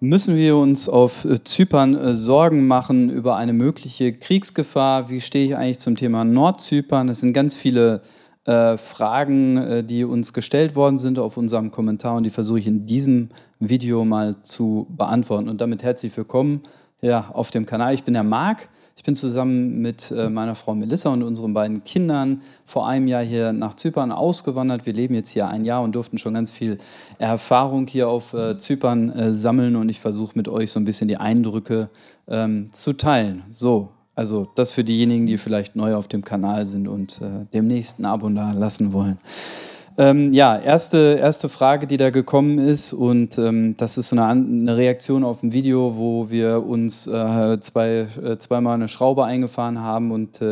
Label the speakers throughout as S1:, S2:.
S1: Müssen wir uns auf äh, Zypern äh, Sorgen machen über eine mögliche Kriegsgefahr? Wie stehe ich eigentlich zum Thema Nordzypern? Es sind ganz viele äh, Fragen, äh, die uns gestellt worden sind auf unserem Kommentar und die versuche ich in diesem Video mal zu beantworten. Und damit herzlich willkommen ja, auf dem Kanal. Ich bin der Marc ich bin zusammen mit äh, meiner Frau Melissa und unseren beiden Kindern vor einem Jahr hier nach Zypern ausgewandert. Wir leben jetzt hier ein Jahr und durften schon ganz viel Erfahrung hier auf äh, Zypern äh, sammeln und ich versuche mit euch so ein bisschen die Eindrücke ähm, zu teilen. So, also das für diejenigen, die vielleicht neu auf dem Kanal sind und äh, demnächst ein Abo da lassen wollen. Ähm, ja, erste, erste Frage, die da gekommen ist, und ähm, das ist so eine, eine, Reaktion auf ein Video, wo wir uns äh, zwei, äh, zweimal eine Schraube eingefahren haben und äh,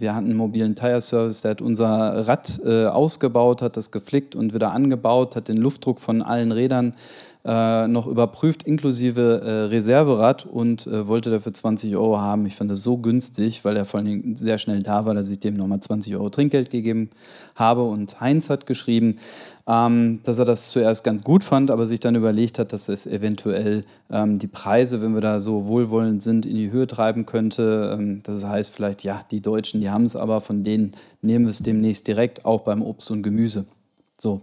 S1: wir hatten einen mobilen Tire Service, der hat unser Rad äh, ausgebaut, hat das geflickt und wieder angebaut, hat den Luftdruck von allen Rädern äh, noch überprüft, inklusive äh, Reserverad und äh, wollte dafür 20 Euro haben. Ich fand das so günstig, weil er vor allen Dingen sehr schnell da war, dass ich dem nochmal 20 Euro Trinkgeld gegeben habe. Und Heinz hat geschrieben, ähm, dass er das zuerst ganz gut fand, aber sich dann überlegt hat, dass es eventuell ähm, die Preise, wenn wir da so wohlwollend sind, in die Höhe treiben könnte. Ähm, das heißt vielleicht, ja, die Deutschen, die haben es, aber von denen nehmen wir es demnächst direkt, auch beim Obst und Gemüse. So,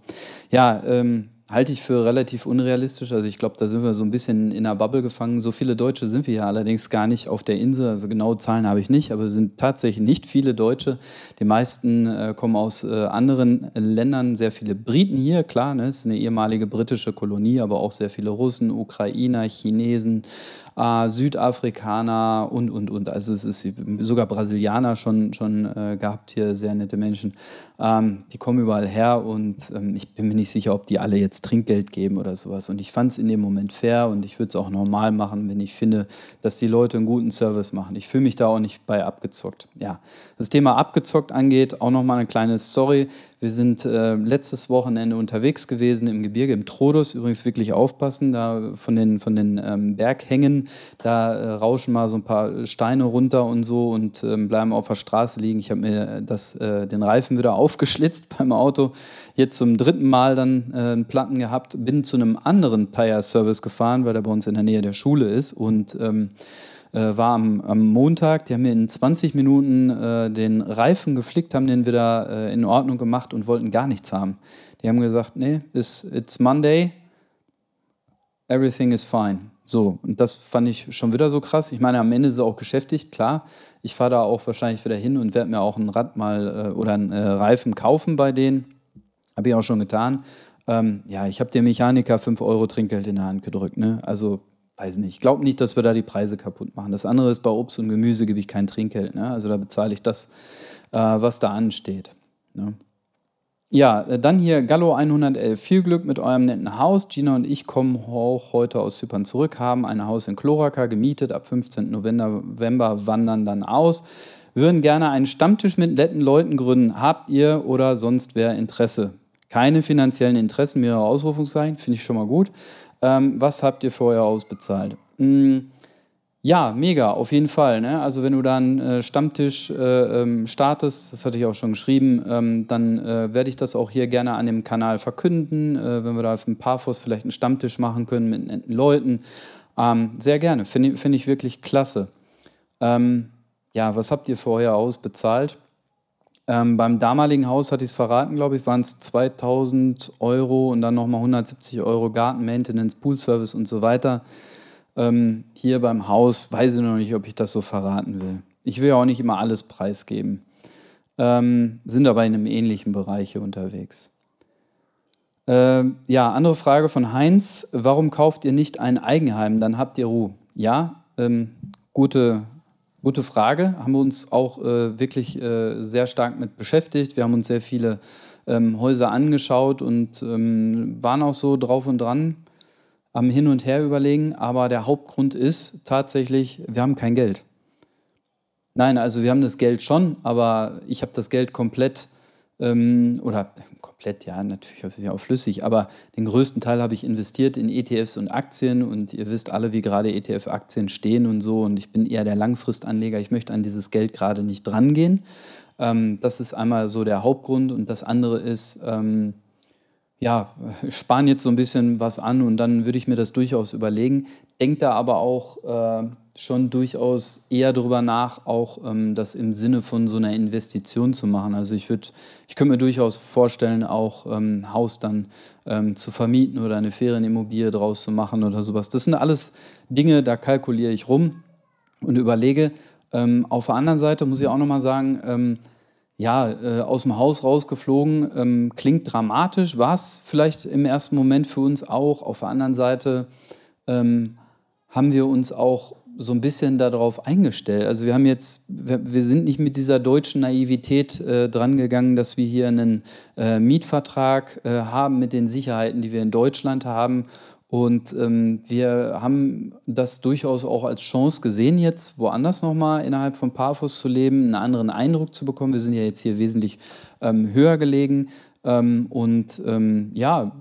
S1: ja, ähm, halte ich für relativ unrealistisch. Also ich glaube, da sind wir so ein bisschen in einer Bubble gefangen. So viele Deutsche sind wir ja allerdings gar nicht auf der Insel. Also genaue Zahlen habe ich nicht, aber es sind tatsächlich nicht viele Deutsche. Die meisten äh, kommen aus äh, anderen Ländern. Sehr viele Briten hier, klar, ne? es ist eine ehemalige britische Kolonie, aber auch sehr viele Russen, Ukrainer, Chinesen, äh, Südafrikaner und, und, und. Also es ist sogar Brasilianer schon, schon äh, gehabt hier, sehr nette Menschen. Ähm, die kommen überall her und ähm, ich bin mir nicht sicher, ob die alle jetzt Trinkgeld geben oder sowas. Und ich fand es in dem Moment fair und ich würde es auch normal machen, wenn ich finde, dass die Leute einen guten Service machen. Ich fühle mich da auch nicht bei abgezockt. Ja, das Thema abgezockt angeht, auch nochmal eine kleine Story. Wir sind äh, letztes Wochenende unterwegs gewesen im Gebirge, im Trodos. Übrigens wirklich aufpassen, da von den, von den ähm, Berghängen, da äh, rauschen mal so ein paar Steine runter und so und ähm, bleiben auf der Straße liegen. Ich habe mir äh, das, äh, den Reifen wieder aufgeschlitzt beim Auto. Jetzt zum dritten Mal dann äh, einen Platten gehabt. Bin zu einem anderen Tire-Service gefahren, weil der bei uns in der Nähe der Schule ist und ähm, äh, war am, am, Montag. Die haben mir in 20 Minuten äh, den Reifen geflickt, haben den wieder äh, in Ordnung gemacht und wollten gar nichts haben. Die haben gesagt, nee, it's, it's Monday, everything is fine. So, und das fand ich schon wieder so krass. Ich meine, am Ende ist es auch geschäftigt, klar. Ich fahre da auch wahrscheinlich wieder hin und werde mir auch ein Rad mal äh, oder einen äh, Reifen kaufen bei denen. Habe ich auch schon getan. Ähm, ja, ich habe dem Mechaniker 5 Euro Trinkgeld in der Hand gedrückt. Ne? Also weiß nicht, ich glaube nicht, dass wir da die Preise kaputt machen. Das andere ist, bei Obst und Gemüse gebe ich kein Trinkgeld. Ne? Also da bezahle ich das, äh, was da ansteht. Ne? Ja, äh, dann hier Gallo 111. Viel Glück mit eurem netten Haus. Gina und ich kommen auch heute aus Zypern zurück, haben ein Haus in Kloraka gemietet. Ab 15. November wandern dann aus. Würden gerne einen Stammtisch mit netten Leuten gründen. Habt ihr oder sonst wer Interesse? Keine finanziellen Interessen, mehrere Ausrufungszeichen, finde ich schon mal gut. Ähm, was habt ihr vorher ausbezahlt? Mhm. Ja, mega, auf jeden Fall. Ne? Also wenn du da einen äh, Stammtisch äh, ähm, startest, das hatte ich auch schon geschrieben, ähm, dann äh, werde ich das auch hier gerne an dem Kanal verkünden, äh, wenn wir da auf dem Parfos vielleicht einen Stammtisch machen können mit netten Leuten. Ähm, sehr gerne, finde find ich wirklich klasse. Ähm, ja, was habt ihr vorher ausbezahlt? Ähm, beim damaligen Haus hatte ich es verraten, glaube ich, waren es 2000 Euro und dann nochmal 170 Euro Garten, Maintenance, Pool Service und so weiter. Ähm, hier beim Haus weiß ich noch nicht, ob ich das so verraten will. Ich will ja auch nicht immer alles preisgeben. Ähm, sind aber in einem ähnlichen Bereich hier unterwegs. Ähm, ja, andere Frage von Heinz. Warum kauft ihr nicht ein Eigenheim? Dann habt ihr Ruhe. Ja, ähm, gute Gute Frage. Haben wir uns auch äh, wirklich äh, sehr stark mit beschäftigt. Wir haben uns sehr viele ähm, Häuser angeschaut und ähm, waren auch so drauf und dran am Hin und Her überlegen. Aber der Hauptgrund ist tatsächlich, wir haben kein Geld. Nein, also wir haben das Geld schon, aber ich habe das Geld komplett ähm, oder äh, komplett, ja, natürlich auch flüssig, aber den größten Teil habe ich investiert in ETFs und Aktien und ihr wisst alle, wie gerade ETF-Aktien stehen und so und ich bin eher der Langfristanleger, ich möchte an dieses Geld gerade nicht drangehen. Ähm, das ist einmal so der Hauptgrund und das andere ist, ähm, ja, sparen jetzt so ein bisschen was an und dann würde ich mir das durchaus überlegen. Denkt da aber auch äh, schon durchaus eher darüber nach, auch ähm, das im Sinne von so einer Investition zu machen. Also ich würde, ich könnte mir durchaus vorstellen, auch ähm, ein Haus dann ähm, zu vermieten oder eine Ferienimmobilie draus zu machen oder sowas. Das sind alles Dinge, da kalkuliere ich rum und überlege. Ähm, auf der anderen Seite muss ich auch nochmal sagen, ähm, ja, äh, aus dem Haus rausgeflogen, ähm, klingt dramatisch, war es vielleicht im ersten Moment für uns auch. Auf der anderen Seite haben wir uns auch so ein bisschen darauf eingestellt. Also wir haben jetzt, wir sind nicht mit dieser deutschen Naivität äh, drangegangen, dass wir hier einen äh, Mietvertrag äh, haben mit den Sicherheiten, die wir in Deutschland haben. Und ähm, wir haben das durchaus auch als Chance gesehen, jetzt woanders nochmal innerhalb von Paphos zu leben, einen anderen Eindruck zu bekommen. Wir sind ja jetzt hier wesentlich ähm, höher gelegen. Ähm, und ähm, ja,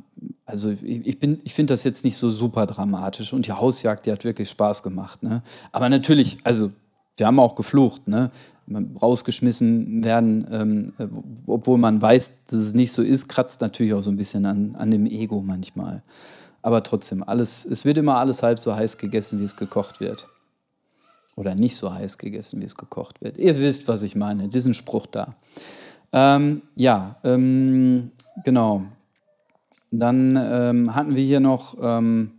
S1: also ich, bin, ich finde das jetzt nicht so super dramatisch und die Hausjagd, die hat wirklich Spaß gemacht. Ne? Aber natürlich, also wir haben auch geflucht, ne? rausgeschmissen werden, ähm, obwohl man weiß, dass es nicht so ist, kratzt natürlich auch so ein bisschen an, an dem Ego manchmal. Aber trotzdem, alles, es wird immer alles halb so heiß gegessen, wie es gekocht wird. Oder nicht so heiß gegessen, wie es gekocht wird. Ihr wisst, was ich meine, diesen Spruch da. Ähm, ja, ähm, genau. Dann ähm, hatten wir hier noch ähm,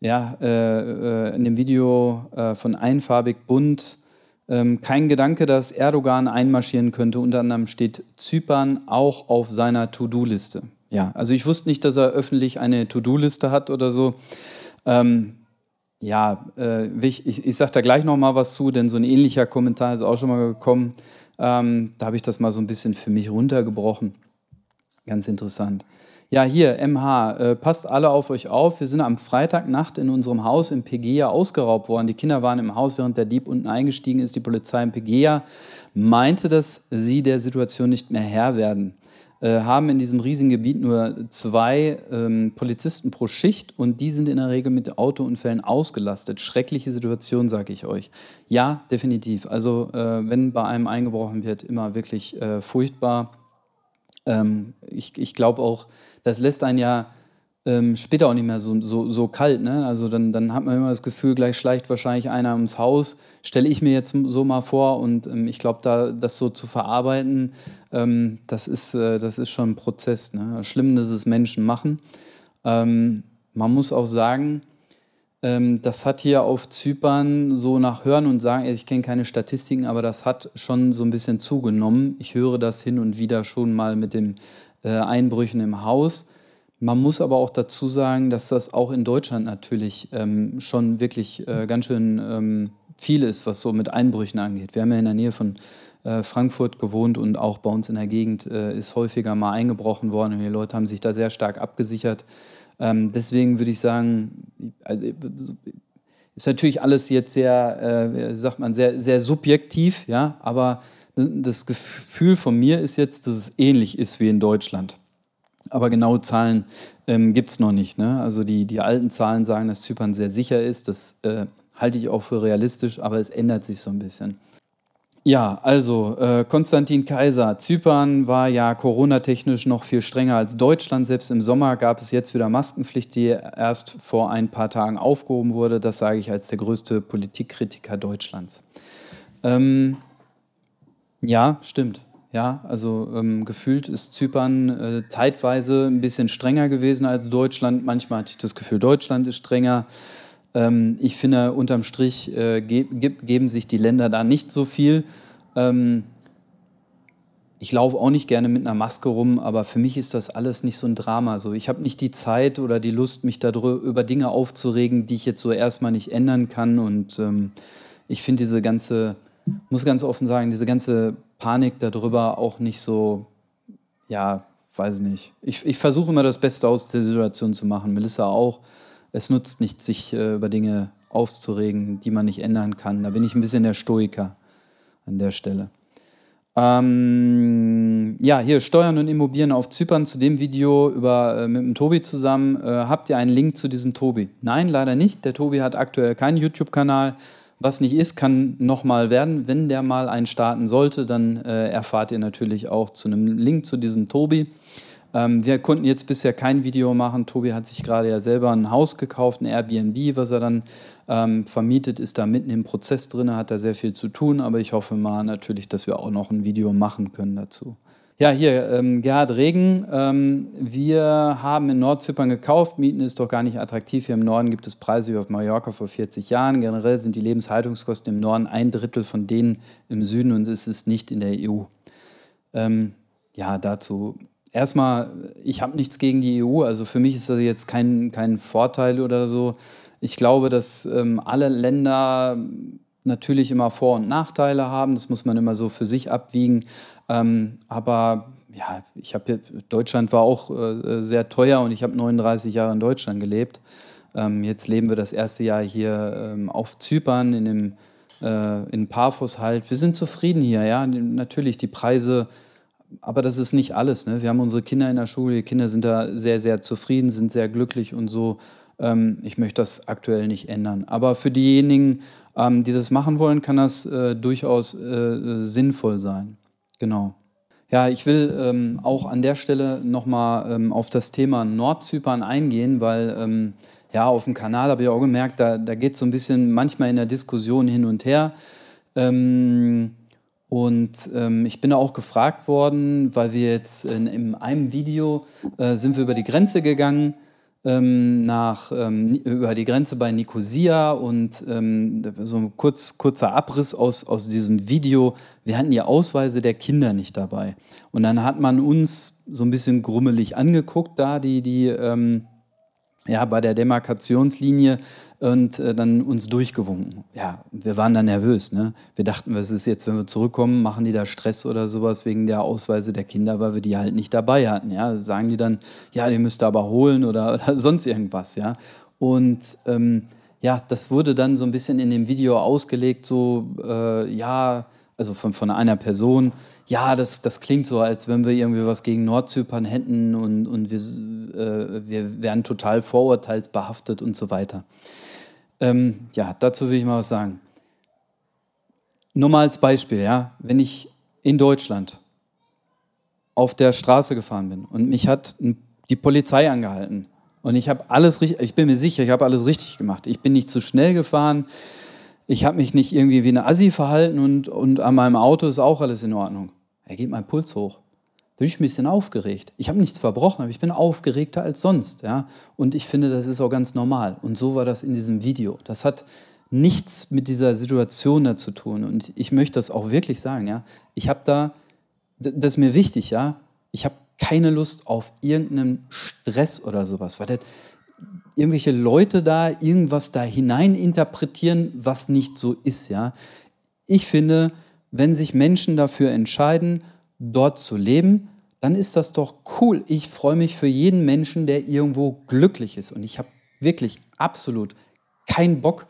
S1: ja, äh, äh, in dem Video äh, von Einfarbig Bunt ähm, kein Gedanke, dass Erdogan einmarschieren könnte. Unter anderem steht Zypern auch auf seiner To-Do-Liste. Ja, also ich wusste nicht, dass er öffentlich eine To-Do-Liste hat oder so. Ähm, ja, äh, ich, ich, ich sage da gleich noch mal was zu, denn so ein ähnlicher Kommentar ist auch schon mal gekommen. Ähm, da habe ich das mal so ein bisschen für mich runtergebrochen. Ganz interessant. Ja, hier, MH, äh, passt alle auf euch auf. Wir sind am Freitagnacht in unserem Haus in Pegea ausgeraubt worden. Die Kinder waren im Haus, während der Dieb unten eingestiegen ist. Die Polizei in Pegea meinte, dass sie der Situation nicht mehr Herr werden. Äh, haben in diesem riesigen Gebiet nur zwei ähm, Polizisten pro Schicht und die sind in der Regel mit Autounfällen ausgelastet. Schreckliche Situation, sage ich euch. Ja, definitiv. Also, äh, wenn bei einem eingebrochen wird, immer wirklich äh, furchtbar. Ähm, ich ich glaube auch, das lässt einen ja ähm, später auch nicht mehr so, so, so kalt. Ne? Also dann, dann hat man immer das Gefühl, gleich schleicht wahrscheinlich einer ums Haus, stelle ich mir jetzt so mal vor. Und ähm, ich glaube, da das so zu verarbeiten, ähm, das, ist, äh, das ist schon ein Prozess. Ne? Schlimm, dass es Menschen machen. Ähm, man muss auch sagen, ähm, das hat hier auf Zypern so nach Hören und Sagen, ich kenne keine Statistiken, aber das hat schon so ein bisschen zugenommen. Ich höre das hin und wieder schon mal mit dem äh, Einbrüchen im Haus. Man muss aber auch dazu sagen, dass das auch in Deutschland natürlich ähm, schon wirklich äh, ganz schön ähm, viel ist, was so mit Einbrüchen angeht. Wir haben ja in der Nähe von äh, Frankfurt gewohnt und auch bei uns in der Gegend äh, ist häufiger mal eingebrochen worden und die Leute haben sich da sehr stark abgesichert. Ähm, deswegen würde ich sagen, also, ist natürlich alles jetzt sehr, äh, sagt man, sehr, sehr subjektiv, ja, aber das Gefühl von mir ist jetzt, dass es ähnlich ist wie in Deutschland. Aber genaue Zahlen ähm, gibt es noch nicht. Ne? Also die, die alten Zahlen sagen, dass Zypern sehr sicher ist. Das äh, halte ich auch für realistisch, aber es ändert sich so ein bisschen. Ja, also äh, Konstantin Kaiser. Zypern war ja coronatechnisch noch viel strenger als Deutschland. Selbst im Sommer gab es jetzt wieder Maskenpflicht, die erst vor ein paar Tagen aufgehoben wurde. Das sage ich als der größte Politikkritiker Deutschlands. Ähm, ja, stimmt. Ja, also ähm, gefühlt ist Zypern äh, zeitweise ein bisschen strenger gewesen als Deutschland. Manchmal hatte ich das Gefühl, Deutschland ist strenger. Ähm, ich finde, unterm Strich äh, ge ge geben sich die Länder da nicht so viel. Ähm, ich laufe auch nicht gerne mit einer Maske rum, aber für mich ist das alles nicht so ein Drama. So, ich habe nicht die Zeit oder die Lust, mich darüber über Dinge aufzuregen, die ich jetzt so erstmal nicht ändern kann. Und ähm, ich finde diese ganze muss ganz offen sagen, diese ganze Panik darüber auch nicht so, ja, weiß nicht. Ich, ich versuche immer das Beste aus der Situation zu machen, Melissa auch. Es nutzt nichts, sich äh, über Dinge aufzuregen, die man nicht ändern kann. Da bin ich ein bisschen der Stoiker an der Stelle. Ähm, ja, hier Steuern und Immobilien auf Zypern zu dem Video über, äh, mit dem Tobi zusammen. Äh, habt ihr einen Link zu diesem Tobi? Nein, leider nicht. Der Tobi hat aktuell keinen YouTube-Kanal. Was nicht ist, kann nochmal werden. Wenn der mal einen starten sollte, dann äh, erfahrt ihr natürlich auch zu einem Link zu diesem Tobi. Ähm, wir konnten jetzt bisher kein Video machen. Tobi hat sich gerade ja selber ein Haus gekauft, ein Airbnb, was er dann ähm, vermietet, ist da mitten im Prozess drin, hat da sehr viel zu tun. Aber ich hoffe mal natürlich, dass wir auch noch ein Video machen können dazu. Ja, hier, ähm, Gerhard Regen. Ähm, wir haben in Nordzypern gekauft. Mieten ist doch gar nicht attraktiv. Hier im Norden gibt es Preise wie auf Mallorca vor 40 Jahren. Generell sind die Lebenshaltungskosten im Norden ein Drittel von denen im Süden und es ist nicht in der EU. Ähm, ja, dazu erstmal, ich habe nichts gegen die EU. Also für mich ist das jetzt kein, kein Vorteil oder so. Ich glaube, dass ähm, alle Länder natürlich immer Vor- und Nachteile haben. Das muss man immer so für sich abwiegen. Ähm, aber ja, ich habe Deutschland war auch äh, sehr teuer und ich habe 39 Jahre in Deutschland gelebt. Ähm, jetzt leben wir das erste Jahr hier ähm, auf Zypern in dem äh, in Paphos halt. Wir sind zufrieden hier, ja. Natürlich die Preise, aber das ist nicht alles. Ne? Wir haben unsere Kinder in der Schule, die Kinder sind da sehr sehr zufrieden, sind sehr glücklich und so. Ähm, ich möchte das aktuell nicht ändern. Aber für diejenigen, ähm, die das machen wollen, kann das äh, durchaus äh, sinnvoll sein. Genau. Ja, ich will ähm, auch an der Stelle nochmal ähm, auf das Thema Nordzypern eingehen, weil ähm, ja, auf dem Kanal habe ich auch gemerkt, da, da geht es so ein bisschen manchmal in der Diskussion hin und her. Ähm, und ähm, ich bin auch gefragt worden, weil wir jetzt in, in einem Video äh, sind wir über die Grenze gegangen ähm, nach, ähm, über die Grenze bei Nikosia und ähm, so ein kurz, kurzer Abriss aus, aus diesem Video. Wir hatten die Ausweise der Kinder nicht dabei. Und dann hat man uns so ein bisschen grummelig angeguckt, da die, die ähm, ja, bei der Demarkationslinie und äh, dann uns durchgewunken. Ja, wir waren da nervös. Ne? Wir dachten, was ist jetzt, wenn wir zurückkommen, machen die da Stress oder sowas wegen der Ausweise der Kinder, weil wir die halt nicht dabei hatten. Ja, sagen die dann, ja, die müsst ihr aber holen oder, oder sonst irgendwas. Ja, und ähm, ja, das wurde dann so ein bisschen in dem Video ausgelegt, so äh, ja, also von, von einer Person ja, das, das klingt so, als wenn wir irgendwie was gegen Nordzypern hätten und, und wir äh, wir werden total vorurteilsbehaftet und so weiter. Ähm, ja, dazu will ich mal was sagen. Nur mal als Beispiel, ja, wenn ich in Deutschland auf der Straße gefahren bin und mich hat die Polizei angehalten und ich habe alles richtig, ich bin mir sicher, ich habe alles richtig gemacht. Ich bin nicht zu schnell gefahren, ich habe mich nicht irgendwie wie eine Assi verhalten und, und an meinem Auto ist auch alles in Ordnung. Er geht mein Puls hoch. Da bin ich ein bisschen aufgeregt. Ich habe nichts verbrochen, aber ich bin aufgeregter als sonst. Ja? Und ich finde, das ist auch ganz normal. Und so war das in diesem Video. Das hat nichts mit dieser Situation da zu tun. Und ich möchte das auch wirklich sagen. Ja? Ich habe da, das ist mir wichtig, ja. Ich habe keine Lust auf irgendeinen Stress oder sowas, weil das, irgendwelche Leute da irgendwas da hinein interpretieren, was nicht so ist, ja. Ich finde, wenn sich Menschen dafür entscheiden, dort zu leben, dann ist das doch cool. Ich freue mich für jeden Menschen, der irgendwo glücklich ist. Und ich habe wirklich absolut keinen Bock,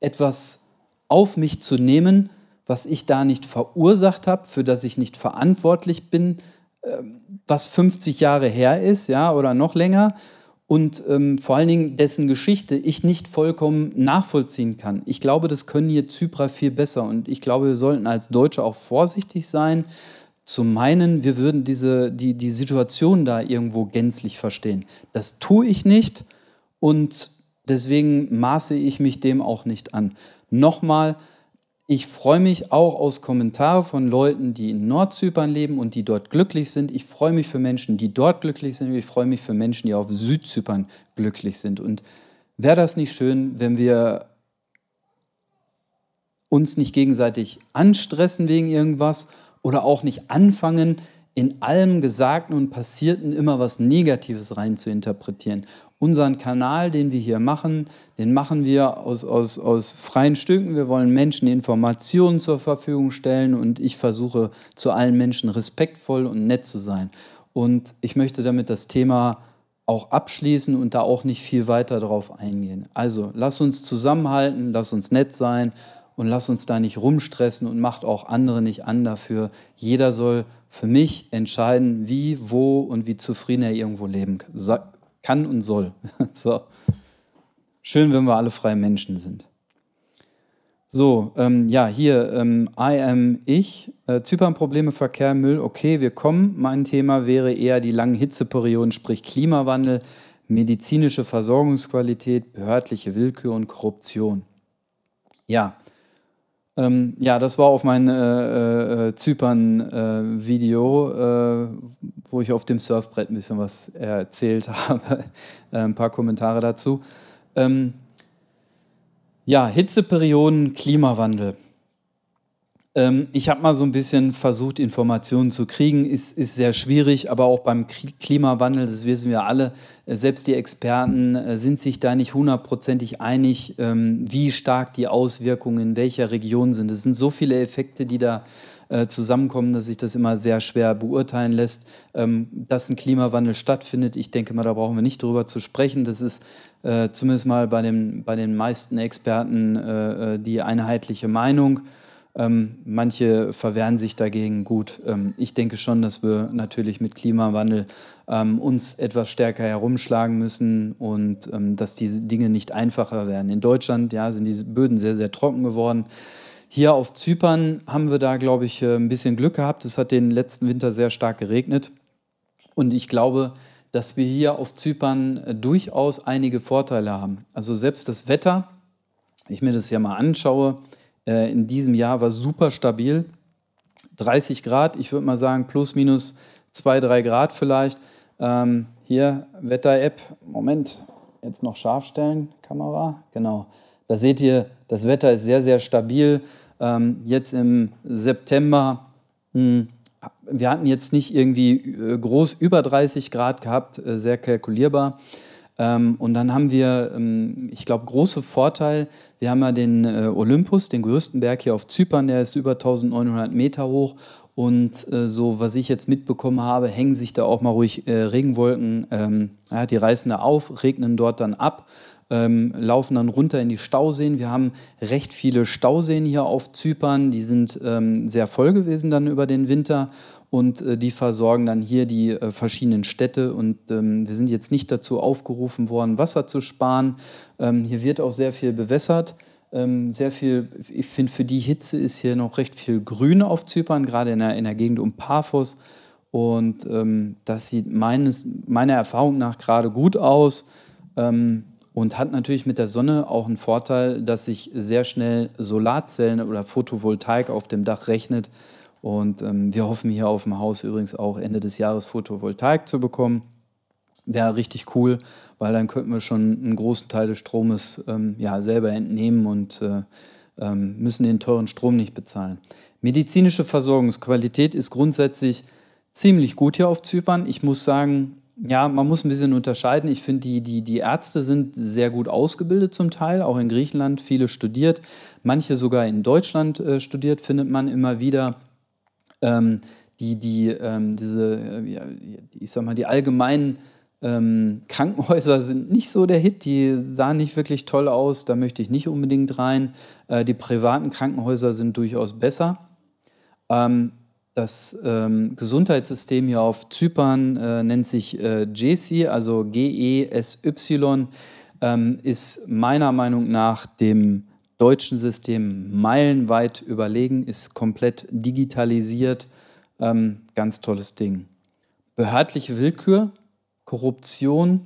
S1: etwas auf mich zu nehmen, was ich da nicht verursacht habe, für das ich nicht verantwortlich bin, ähm, was 50 Jahre her ist, ja, oder noch länger. Und ähm, vor allen Dingen dessen Geschichte ich nicht vollkommen nachvollziehen kann. Ich glaube, das können hier Zyprer viel besser. Und ich glaube, wir sollten als Deutsche auch vorsichtig sein, zu meinen, wir würden diese, die, die Situation da irgendwo gänzlich verstehen. Das tue ich nicht und deswegen maße ich mich dem auch nicht an. Nochmal, ich freue mich auch aus Kommentaren von Leuten, die in Nordzypern leben und die dort glücklich sind. Ich freue mich für Menschen, die dort glücklich sind. Ich freue mich für Menschen, die auf Südzypern glücklich sind. Und wäre das nicht schön, wenn wir uns nicht gegenseitig anstressen wegen irgendwas, oder auch nicht anfangen, in allem Gesagten und Passierten immer was Negatives rein zu interpretieren. Unseren Kanal, den wir hier machen, den machen wir aus, aus, aus freien Stücken. Wir wollen Menschen Informationen zur Verfügung stellen und ich versuche zu allen Menschen respektvoll und nett zu sein. Und ich möchte damit das Thema auch abschließen und da auch nicht viel weiter drauf eingehen. Also lass uns zusammenhalten, lass uns nett sein und lass uns da nicht rumstressen und macht auch andere nicht an dafür. Jeder soll für mich entscheiden, wie, wo und wie zufrieden er irgendwo leben kann und soll. so. Schön, wenn wir alle freie Menschen sind. So, ähm, ja, hier, ähm, I am ich. Äh, Zypern-Probleme, Verkehr, Müll, okay, wir kommen. Mein Thema wäre eher die langen Hitzeperioden, sprich Klimawandel, medizinische Versorgungsqualität, behördliche Willkür und Korruption. Ja, ähm, ja, das war auf mein äh, äh, äh Zypern-Video, äh, äh, wo ich auf dem Surfbrett ein bisschen was erzählt habe. Äh, ein paar Kommentare dazu. Ähm, ja, Hitzeperioden, Klimawandel. Ähm, ich habe mal so ein bisschen versucht, Informationen zu kriegen. Ist, ist sehr schwierig, aber auch beim Klimawandel, das wissen wir alle, äh, selbst die Experten äh, sind sich da nicht hundertprozentig einig, ähm, wie stark die Auswirkungen in welcher Region sind. Es sind so viele Effekte, die da äh, zusammenkommen, dass sich das immer sehr schwer beurteilen lässt. Ähm, dass ein Klimawandel stattfindet, ich denke mal, da brauchen wir nicht drüber zu sprechen. Das ist zumindest mal bei, dem, bei den meisten Experten die einheitliche Meinung. Ähm, manche verwehren sich dagegen gut. Ähm, ich denke schon, dass wir natürlich mit Klimawandel ähm, uns etwas stärker herumschlagen müssen und ähm, dass diese Dinge nicht einfacher werden. In Deutschland ja, sind die Böden sehr, sehr trocken geworden. Hier auf Zypern haben wir da, glaube ich, äh, ein bisschen Glück gehabt. Es hat den letzten Winter sehr stark geregnet. Und ich glaube, dass wir hier auf Zypern äh, durchaus einige Vorteile haben. Also selbst das Wetter, wenn ich mir das ja mal anschaue, äh, in diesem Jahr war super stabil. 30 Grad, ich würde mal sagen, plus minus 2, 3 Grad vielleicht. Ähm, hier, Wetter-App, Moment, jetzt noch scharf stellen, Kamera, genau. Da seht ihr, das Wetter ist sehr, sehr stabil. Ähm, jetzt im September, mh, hm, wir hatten jetzt nicht irgendwie äh, groß über 30 Grad gehabt, äh, sehr kalkulierbar. Ähm, und dann haben wir, ähm, ich glaube, große Vorteil. Wir haben ja den äh, Olympus, den größten Berg hier auf Zypern, der ist über 1900 Meter hoch. Und äh, so, was ich jetzt mitbekommen habe, hängen sich da auch mal ruhig äh, Regenwolken, ähm, ja, die reißen da auf, regnen dort dann ab. Ähm, laufen dann runter in die Stauseen. Wir haben recht viele Stauseen hier auf Zypern, die sind ähm, sehr voll gewesen dann über den Winter und äh, die versorgen dann hier die äh, verschiedenen Städte. Und ähm, wir sind jetzt nicht dazu aufgerufen worden, Wasser zu sparen. Ähm, hier wird auch sehr viel bewässert ähm, sehr viel, ich finde, für die Hitze ist hier noch recht viel Grün auf Zypern, gerade in der, in der Gegend um Paphos. Und ähm, das sieht meines, meiner Erfahrung nach gerade gut aus ähm, und hat natürlich mit der Sonne auch einen Vorteil, dass sich sehr schnell Solarzellen oder Photovoltaik auf dem Dach rechnet. Und ähm, wir hoffen hier auf dem Haus übrigens auch Ende des Jahres Photovoltaik zu bekommen. Wäre richtig cool, weil dann könnten wir schon einen großen Teil des Stromes ähm, ja, selber entnehmen und äh, ähm, müssen den teuren Strom nicht bezahlen. Medizinische Versorgungsqualität ist grundsätzlich ziemlich gut hier auf Zypern. Ich muss sagen, ja, man muss ein bisschen unterscheiden. Ich finde, die, die, die Ärzte sind sehr gut ausgebildet zum Teil, auch in Griechenland viele studiert, manche sogar in Deutschland äh, studiert, findet man immer wieder ähm, die, die, ähm, diese, äh, ich sag mal, die allgemeinen ähm, Krankenhäuser sind nicht so der Hit, die sahen nicht wirklich toll aus, da möchte ich nicht unbedingt rein. Äh, die privaten Krankenhäuser sind durchaus besser. Ähm, das ähm, Gesundheitssystem hier auf Zypern äh, nennt sich äh, GESY, also G-E-S-Y, ähm, ist meiner Meinung nach dem deutschen System meilenweit überlegen, ist komplett digitalisiert. Ähm, ganz tolles Ding. Behördliche Willkür, Korruption,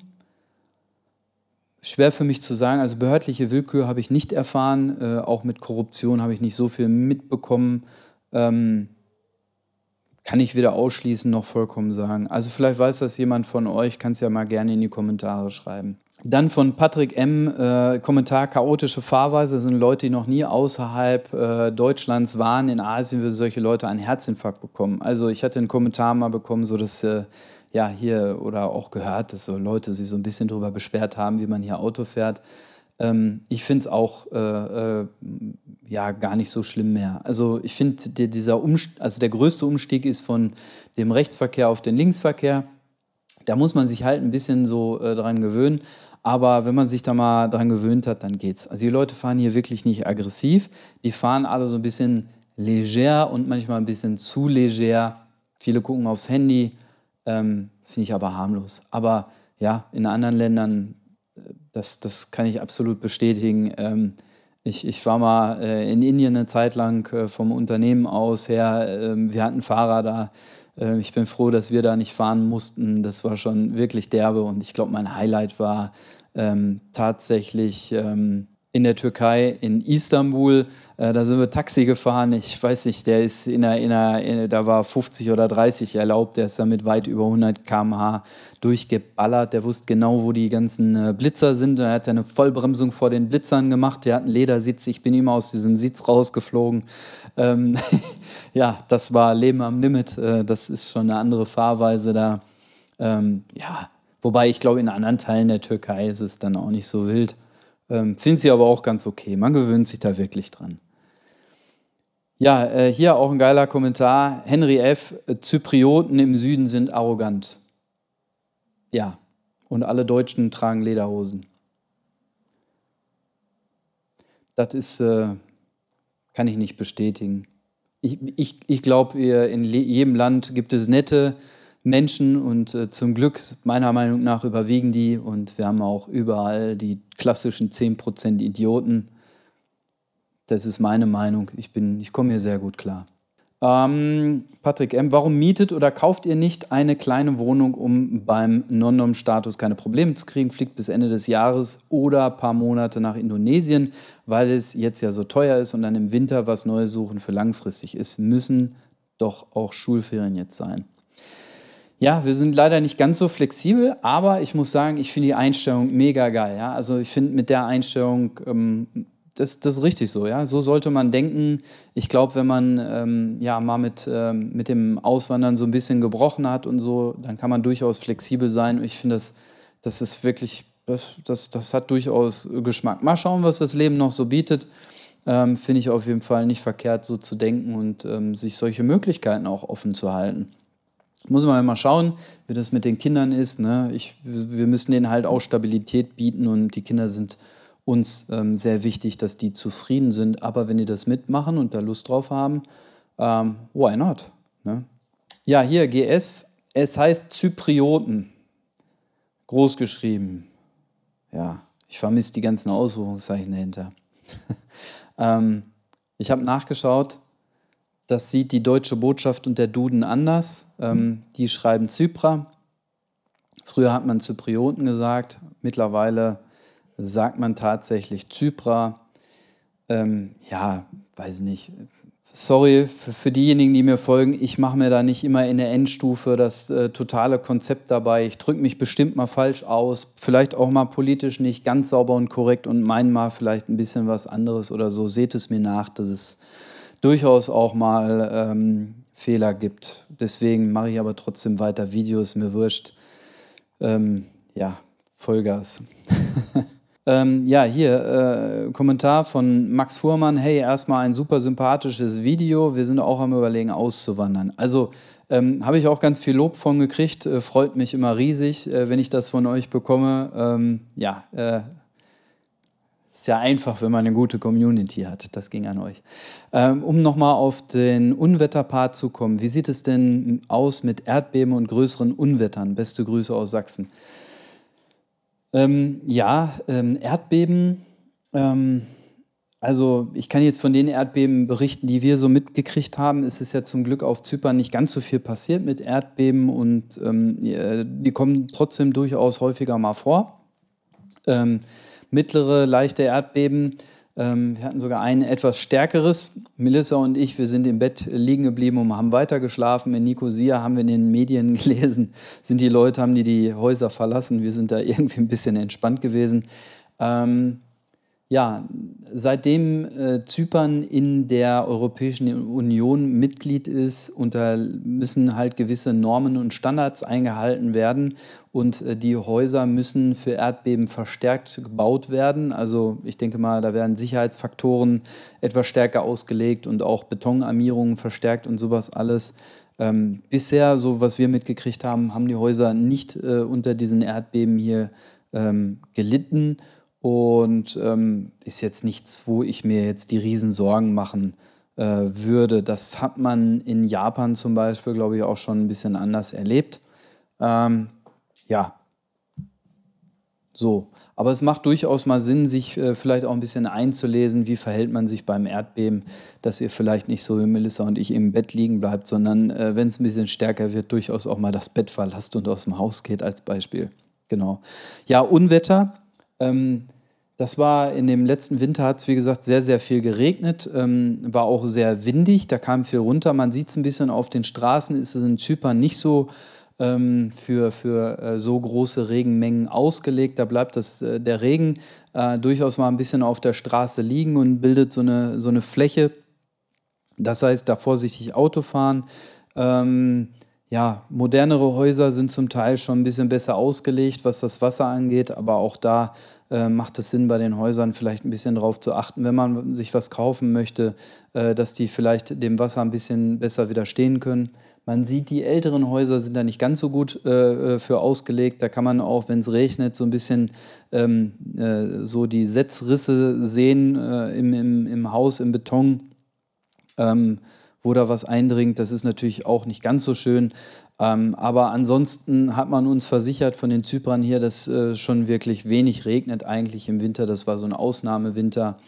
S1: schwer für mich zu sagen. Also behördliche Willkür habe ich nicht erfahren. Äh, auch mit Korruption habe ich nicht so viel mitbekommen. Ähm, kann ich weder ausschließen noch vollkommen sagen. Also vielleicht weiß das jemand von euch, kann es ja mal gerne in die Kommentare schreiben. Dann von Patrick M. Äh, Kommentar: chaotische Fahrweise sind Leute, die noch nie außerhalb äh, Deutschlands waren. In Asien würden solche Leute einen Herzinfarkt bekommen. Also, ich hatte einen Kommentar mal bekommen, so dass. Äh, ja, hier oder auch gehört, dass so Leute sich so ein bisschen darüber besperrt haben, wie man hier Auto fährt. Ähm, ich finde es auch äh, äh, ja gar nicht so schlimm mehr. Also ich finde, dieser also der größte Umstieg ist von dem Rechtsverkehr auf den Linksverkehr da muss man sich halt ein bisschen so äh, dran gewöhnen. Aber wenn man sich da mal dran gewöhnt hat, dann geht's. Also die Leute fahren hier wirklich nicht aggressiv. Die fahren alle so ein bisschen leger und manchmal ein bisschen zu leger. Viele gucken aufs Handy, ähm, finde ich aber harmlos. Aber ja, in anderen Ländern, äh, das, das kann ich absolut bestätigen. Ähm, ich, ich war mal äh, in Indien eine Zeit lang äh, vom Unternehmen aus her. Äh, wir hatten Fahrer da, äh, ich bin froh, dass wir da nicht fahren mussten. Das war schon wirklich derbe und ich glaube, mein Highlight war ähm, tatsächlich. Ähm, in der Türkei, in Istanbul. Äh, da sind wir Taxi gefahren. Ich weiß nicht, der ist in einer, in einer in, da war 50 oder 30 erlaubt. Der ist damit weit über 100 km/h durchgeballert. Der wusste genau, wo die ganzen äh, Blitzer sind. Er hat eine Vollbremsung vor den Blitzern gemacht. Der hat einen Ledersitz. Ich bin immer aus diesem Sitz rausgeflogen. Ähm ja, das war Leben am Limit. Äh, das ist schon eine andere Fahrweise da. Ähm, ja, wobei ich glaube, in anderen Teilen der Türkei ist es dann auch nicht so wild. Ähm, Finde sie aber auch ganz okay. Man gewöhnt sich da wirklich dran. Ja, äh, hier auch ein geiler Kommentar. Henry F. Äh, Zyprioten im Süden sind arrogant. Ja, und alle Deutschen tragen Lederhosen. Das ist, äh, kann ich nicht bestätigen. Ich, ich, ich glaube, in jedem Land gibt es nette, Menschen und äh, zum Glück, meiner Meinung nach, überwiegen die und wir haben auch überall die klassischen 10% Idioten. Das ist meine Meinung. Ich, ich komme hier sehr gut klar. Ähm, Patrick M., warum mietet oder kauft ihr nicht eine kleine Wohnung, um beim Non-Nom-Status keine Probleme zu kriegen? Fliegt bis Ende des Jahres oder ein paar Monate nach Indonesien, weil es jetzt ja so teuer ist und dann im Winter was Neues suchen für langfristig ist. Müssen doch auch Schulferien jetzt sein ja, wir sind leider nicht ganz so flexibel, aber ich muss sagen, ich finde die Einstellung mega geil. Ja? Also ich finde mit der Einstellung, ähm, das, das ist richtig so, ja. So sollte man denken. Ich glaube, wenn man ähm, ja mal mit, ähm, mit dem Auswandern so ein bisschen gebrochen hat und so, dann kann man durchaus flexibel sein. Und ich finde, das, das ist wirklich, das, das, das hat durchaus Geschmack. Mal schauen, was das Leben noch so bietet. Ähm, finde ich auf jeden Fall nicht verkehrt, so zu denken und ähm, sich solche Möglichkeiten auch offen zu halten muss man mal schauen, wie das mit den Kindern ist. Ne? Ich, wir müssen denen halt auch Stabilität bieten und die Kinder sind uns ähm, sehr wichtig, dass die zufrieden sind. Aber wenn die das mitmachen und da Lust drauf haben, ähm, why not? Ne? Ja, hier GS. Es heißt Zyprioten. Groß geschrieben. Ja, ich vermisse die ganzen Ausrufungszeichen dahinter. ähm, ich habe nachgeschaut. Das sieht die deutsche Botschaft und der Duden anders. Ähm, die schreiben Zypra. Früher hat man Zyprioten gesagt, mittlerweile sagt man tatsächlich Zypra. Ähm, ja, weiß nicht. Sorry für, für, diejenigen, die mir folgen, ich mache mir da nicht immer in der Endstufe das äh, totale Konzept dabei. Ich drücke mich bestimmt mal falsch aus, vielleicht auch mal politisch nicht ganz sauber und korrekt und mein mal vielleicht ein bisschen was anderes oder so. Seht es mir nach, dass es durchaus auch mal ähm, Fehler gibt. Deswegen mache ich aber trotzdem weiter Videos, mir wurscht. Ähm, ja, Vollgas. ähm, ja, hier, äh, Kommentar von Max Fuhrmann. Hey, erstmal ein super sympathisches Video. Wir sind auch am Überlegen, auszuwandern. Also ähm, habe ich auch ganz viel Lob von gekriegt. Äh, freut mich immer riesig, äh, wenn ich das von euch bekomme. Ähm, ja, äh, ist ja einfach, wenn man eine gute Community hat. Das ging an euch. Ähm, um nochmal auf den Unwetterpart zu kommen. Wie sieht es denn aus mit Erdbeben und größeren Unwettern? Beste Grüße aus Sachsen. Ähm, ja, ähm, Erdbeben. Ähm, also ich kann jetzt von den Erdbeben berichten, die wir so mitgekriegt haben. Es ist ja zum Glück auf Zypern nicht ganz so viel passiert mit Erdbeben und ähm, äh, die kommen trotzdem durchaus häufiger mal vor. Ähm, mittlere, leichte Erdbeben. Ähm, wir hatten sogar ein etwas stärkeres. Melissa und ich, wir sind im Bett liegen geblieben und haben weitergeschlafen. In Nicosia haben wir in den Medien gelesen, sind die Leute, haben die die Häuser verlassen. Wir sind da irgendwie ein bisschen entspannt gewesen. Ähm, ja, seitdem äh, Zypern in der Europäischen Union Mitglied ist, unter, müssen halt gewisse Normen und Standards eingehalten werden und äh, die Häuser müssen für Erdbeben verstärkt gebaut werden. Also ich denke mal, da werden Sicherheitsfaktoren etwas stärker ausgelegt und auch Betonarmierungen verstärkt und sowas alles. Ähm, bisher, so was wir mitgekriegt haben, haben die Häuser nicht äh, unter diesen Erdbeben hier ähm, gelitten und ähm, ist jetzt nichts, wo ich mir jetzt die Riesensorgen machen äh, würde. Das hat man in Japan zum Beispiel, glaube ich, auch schon ein bisschen anders erlebt. Ähm, ja, so. Aber es macht durchaus mal Sinn, sich äh, vielleicht auch ein bisschen einzulesen, wie verhält man sich beim Erdbeben, dass ihr vielleicht nicht so wie Melissa und ich im Bett liegen bleibt, sondern äh, wenn es ein bisschen stärker wird, durchaus auch mal das Bett verlasst und aus dem Haus geht als Beispiel. Genau. Ja, Unwetter. Ähm, das war in dem letzten Winter, hat es wie gesagt sehr, sehr viel geregnet, ähm, war auch sehr windig, da kam viel runter. Man sieht es ein bisschen auf den Straßen, ist es in Zypern nicht so ähm, für, für äh, so große Regenmengen ausgelegt. Da bleibt das, äh, der Regen äh, durchaus mal ein bisschen auf der Straße liegen und bildet so eine, so eine Fläche. Das heißt, da vorsichtig Auto fahren. Ähm, ja, modernere Häuser sind zum Teil schon ein bisschen besser ausgelegt, was das Wasser angeht, aber auch da äh, macht es Sinn, bei den Häusern vielleicht ein bisschen drauf zu achten, wenn man sich was kaufen möchte, äh, dass die vielleicht dem Wasser ein bisschen besser widerstehen können. Man sieht, die älteren Häuser sind da nicht ganz so gut äh, äh für ausgelegt. Da kann man auch, wenn es regnet, so ein bisschen ähm, äh, so die Setzrisse sehen im, im, im, Haus, im Beton. Ähm, wo da was eindringt. Das ist natürlich auch nicht ganz so schön. Ähm, aber ansonsten hat man uns versichert von den Zypern hier, dass äh, schon wirklich wenig regnet eigentlich im Winter. Das war so ein Ausnahmewinter.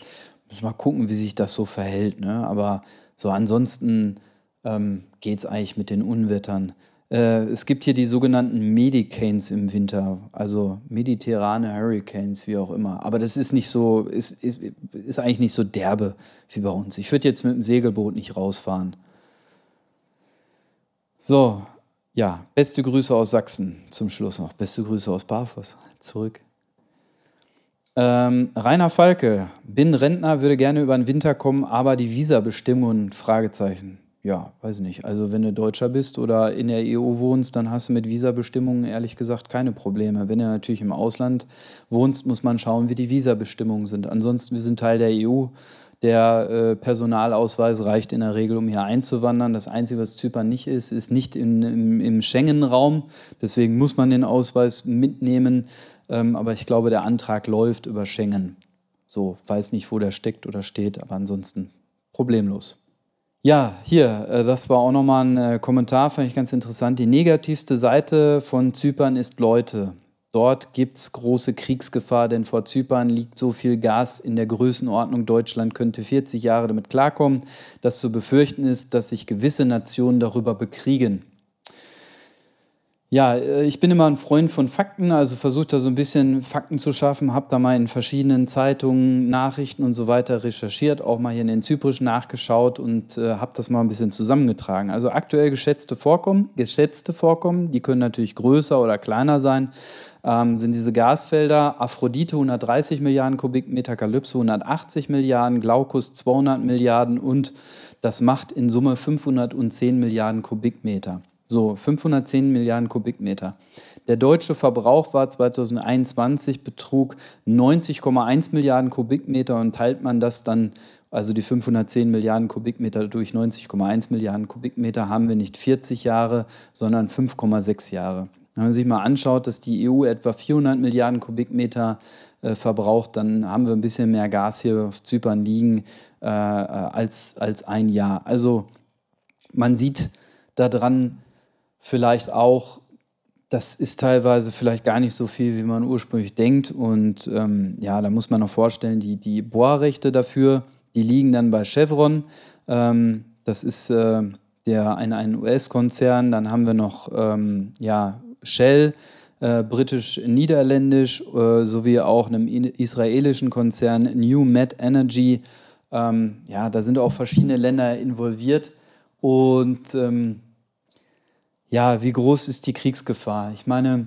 S1: Müssen wir mal gucken, wie sich das so verhält. Ne? Aber so ansonsten ähm, geht es eigentlich mit den Unwettern. Äh, es gibt hier die sogenannten Medicanes im Winter, also mediterrane Hurricanes, wie auch immer. Aber das ist nicht so, ist, ist, ist eigentlich nicht so derbe wie bei uns. Ich würde jetzt mit dem Segelboot nicht rausfahren. So, ja, beste Grüße aus Sachsen zum Schluss noch. Beste Grüße aus Barfus. Zurück. Ähm, Rainer Falke, bin Rentner, würde gerne über den Winter kommen, aber die Visa-Bestimmungen, Fragezeichen. Ja, weiß nicht. Also wenn du Deutscher bist oder in der EU wohnst, dann hast du mit Visabestimmungen ehrlich gesagt keine Probleme. Wenn du natürlich im Ausland wohnst, muss man schauen, wie die Visabestimmungen sind. Ansonsten, wir sind Teil der EU der äh, Personalausweis reicht in der Regel, um hier einzuwandern. Das Einzige, was Zypern nicht ist, ist nicht in, im, im Schengen-Raum. Deswegen muss man den Ausweis mitnehmen. Ähm, aber ich glaube, der Antrag läuft über Schengen. So, weiß nicht, wo der steckt oder steht, aber ansonsten problemlos. Ja, hier, äh, das war auch nochmal ein äh, Kommentar, fand ich ganz interessant. Die negativste Seite von Zypern ist Leute. Dort gibt es große Kriegsgefahr, denn vor Zypern liegt so viel Gas in der Größenordnung. Deutschland könnte 40 Jahre damit klarkommen, dass zu befürchten ist, dass sich gewisse Nationen darüber bekriegen. Ja, äh, ich bin immer ein Freund von Fakten, also versuche da so ein bisschen Fakten zu schaffen, habe da mal in verschiedenen Zeitungen, Nachrichten und so weiter recherchiert, auch mal hier in den Zyprischen nachgeschaut und äh, habe das mal ein bisschen zusammengetragen. Also aktuell geschätzte Vorkommen, geschätzte Vorkommen, die können natürlich größer oder kleiner sein, ähm, sind diese Gasfelder Aphrodite 130 Milliarden Kubikmeter, Kalypso 180 Milliarden, Glaukus 200 Milliarden und das macht in Summe 510 Milliarden Kubikmeter. So, 510 Milliarden Kubikmeter. Der deutsche Verbrauch war 2021 betrug 90,1 Milliarden Kubikmeter und teilt man das dann, also die 510 Milliarden Kubikmeter durch 90,1 Milliarden Kubikmeter, haben wir nicht 40 Jahre, sondern 5,6 Jahre. Wenn man sich mal anschaut, dass die EU etwa 400 Milliarden Kubikmeter äh, verbraucht, dann haben wir ein bisschen mehr Gas hier auf Zypern liegen äh, als, als ein Jahr. Also man sieht daran vielleicht auch, das ist teilweise vielleicht gar nicht so viel, wie man ursprünglich denkt. Und ähm, ja, da muss man noch vorstellen, die, die Bohrrechte dafür, die liegen dann bei Chevron. Ähm, das ist äh, der, ein, ein US-Konzern. Dann haben wir noch ähm, ja, Shell, äh, britisch-niederländisch äh, sowie auch einem israelischen Konzern New Med Energy. Ähm, ja, da sind auch verschiedene Länder involviert. Und ähm, ja, wie groß ist die Kriegsgefahr? Ich meine,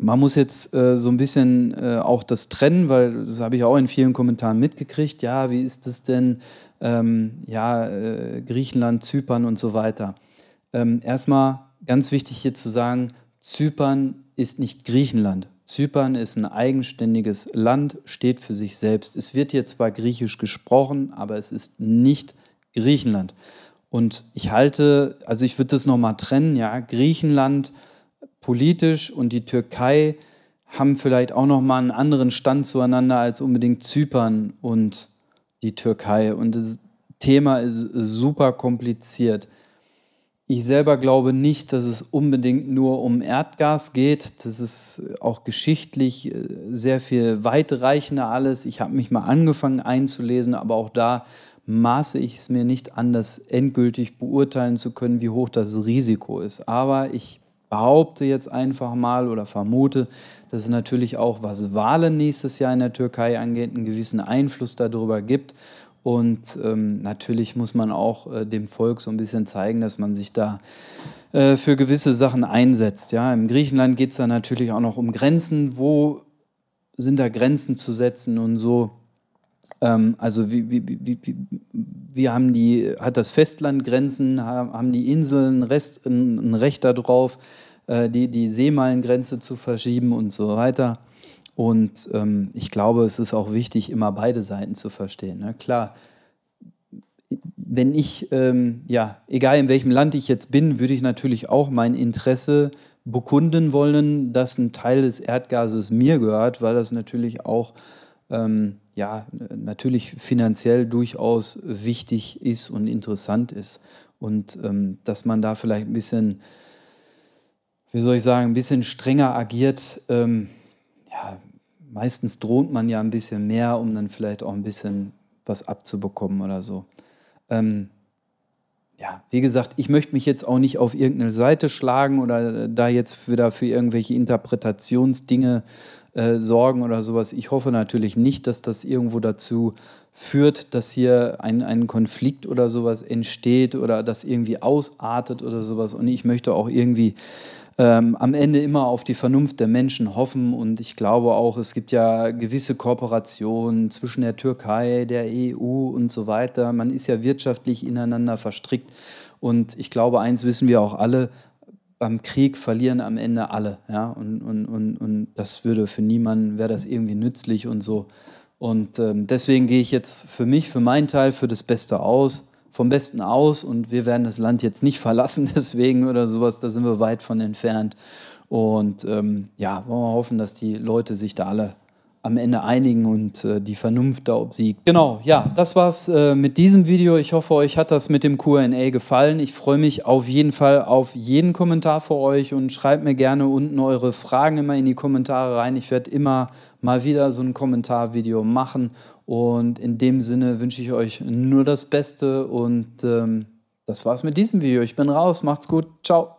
S1: man muss jetzt äh, so ein bisschen äh, auch das trennen, weil das habe ich auch in vielen Kommentaren mitgekriegt. Ja, wie ist das denn? Ähm, ja, äh, Griechenland, Zypern und so weiter. Ähm, erstmal ganz wichtig hier zu sagen, Zypern ist nicht Griechenland. Zypern ist ein eigenständiges Land, steht für sich selbst. Es wird hier zwar griechisch gesprochen, aber es ist nicht Griechenland. Und ich halte, also ich würde das nochmal trennen, ja, Griechenland politisch und die Türkei haben vielleicht auch nochmal einen anderen Stand zueinander als unbedingt Zypern und die Türkei. Und das Thema ist super kompliziert. Ich selber glaube nicht, dass es unbedingt nur um Erdgas geht. Das ist auch geschichtlich äh, sehr viel weitreichender alles. Ich habe mich mal angefangen einzulesen, aber auch da maße ich es mir nicht an, das endgültig beurteilen zu können, wie hoch das Risiko ist. Aber ich behaupte jetzt einfach mal oder vermute, dass es natürlich auch, was Wahlen nächstes Jahr in der Türkei angeht, einen gewissen Einfluss darüber gibt. Und ähm, natürlich muss man auch äh, dem Volk so ein bisschen zeigen, dass man sich da äh, für gewisse Sachen einsetzt. Ja, Im Griechenland geht es da natürlich auch noch um Grenzen. Wo sind da Grenzen zu setzen und so? Ähm, also wie, wie, wie, wie, haben die, hat das Festland Grenzen, haben die Inseln Rest, ein, ein Recht darauf, äh, die, die Seemeilengrenze zu verschieben und so weiter? Und ähm, ich glaube, es ist auch wichtig, immer beide Seiten zu verstehen. Ne? Klar, wenn ich, ähm, ja, egal in welchem Land ich jetzt bin, würde ich natürlich auch mein Interesse bekunden wollen, dass ein Teil des Erdgases mir gehört, weil das natürlich auch ähm, ja, natürlich finanziell durchaus wichtig ist und interessant ist. Und ähm, dass man da vielleicht ein bisschen, wie soll ich sagen, ein bisschen strenger agiert, ähm, ja, meistens droht man ja ein bisschen mehr, um dann vielleicht auch ein bisschen was abzubekommen oder so. Ähm, ja, wie gesagt, ich möchte mich jetzt auch nicht auf irgendeine Seite schlagen oder äh, da jetzt wieder für irgendwelche Interpretationsdinge äh, sorgen oder sowas. Ich hoffe natürlich nicht, dass das irgendwo dazu führt, dass hier ein, ein Konflikt oder sowas entsteht oder das irgendwie ausartet oder sowas. Und ich möchte auch irgendwie ähm, am Ende immer auf die Vernunft der Menschen hoffen. Und ich glaube auch, es gibt ja gewisse Kooperationen zwischen der Türkei, der EU und so weiter. Man ist ja wirtschaftlich ineinander verstrickt. Und ich glaube, eins wissen wir auch alle, beim Krieg verlieren am Ende alle. Ja? Und, und, und, und das würde für niemanden, wäre das irgendwie nützlich und so. Und ähm, deswegen gehe ich jetzt für mich, für meinen Teil, für das Beste aus vom Besten aus und wir werden das Land jetzt nicht verlassen, deswegen oder sowas, da sind wir weit von entfernt. Und ähm, ja, wollen wir hoffen, dass die Leute sich da alle am Ende einigen und äh, die Vernunft da obsiegt. Genau, ja, das war's äh, mit diesem Video. Ich hoffe, euch hat das mit dem QA gefallen. Ich freue mich auf jeden Fall auf jeden Kommentar von euch und schreibt mir gerne unten eure Fragen immer in die Kommentare rein. Ich werde immer mal wieder so ein Kommentarvideo machen und in dem Sinne wünsche ich euch nur das Beste und ähm, das war's mit diesem Video. Ich bin raus, macht's gut, ciao.